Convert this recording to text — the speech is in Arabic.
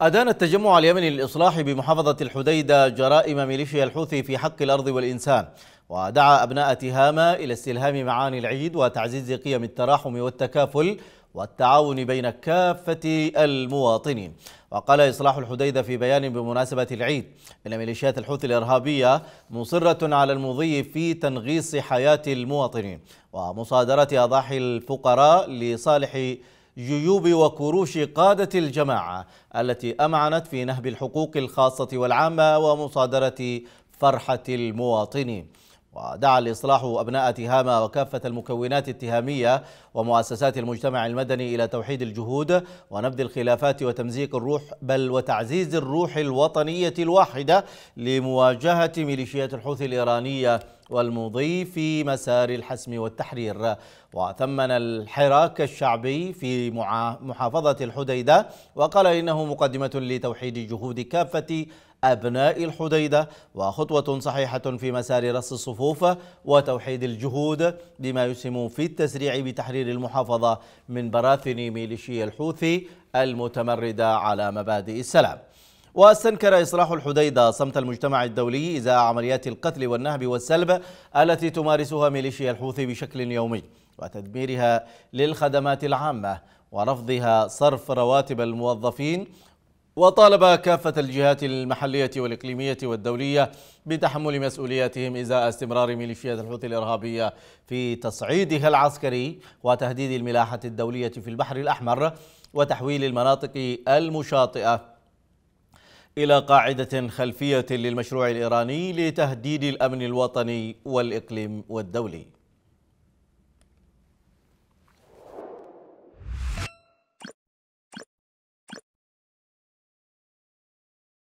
أدان التجمع اليمني للإصلاح بمحافظة الحديدة جرائم ميليشيا الحوثي في حق الأرض والإنسان ودعا أبناء تهامة إلى استلهام معاني العيد وتعزيز قيم التراحم والتكافل والتعاون بين كافة المواطنين وقال إصلاح الحديدة في بيان بمناسبة العيد إن ميليشيات الحوثي الإرهابية مصرة على المضي في تنغيص حياة المواطنين ومصادرة أضاحي الفقراء لصالح جيوب وكروش قادة الجماعة التي أمعنت في نهب الحقوق الخاصة والعامة ومصادرة فرحة المواطنين ودعا الإصلاح أبناء تهامة وكافة المكونات التهامية ومؤسسات المجتمع المدني إلى توحيد الجهود ونبذ الخلافات وتمزيق الروح بل وتعزيز الروح الوطنية الواحدة لمواجهة ميليشيات الحوثي الإيرانية والمضي في مسار الحسم والتحرير وثمن الحراك الشعبي في محافظة الحديدة وقال إنه مقدمة لتوحيد جهود كافة أبناء الحديدة وخطوة صحيحة في مسار رص الصفوف وتوحيد الجهود بما يسهم في التسريع بتحرير المحافظة من براثن ميليشيا الحوثي المتمردة على مبادئ السلام واستنكر إصلاح الحديدة صمت المجتمع الدولي إزاء عمليات القتل والنهب والسلب التي تمارسها ميليشيا الحوثي بشكل يومي وتدميرها للخدمات العامة ورفضها صرف رواتب الموظفين وطالب كافة الجهات المحلية والإقليمية والدولية بتحمل مسؤولياتهم إزاء استمرار ميليشيات الحوثي الإرهابية في تصعيدها العسكري وتهديد الملاحة الدولية في البحر الأحمر وتحويل المناطق المشاطئة إلى قاعدة خلفية للمشروع الإيراني لتهديد الأمن الوطني والإقليم والدولي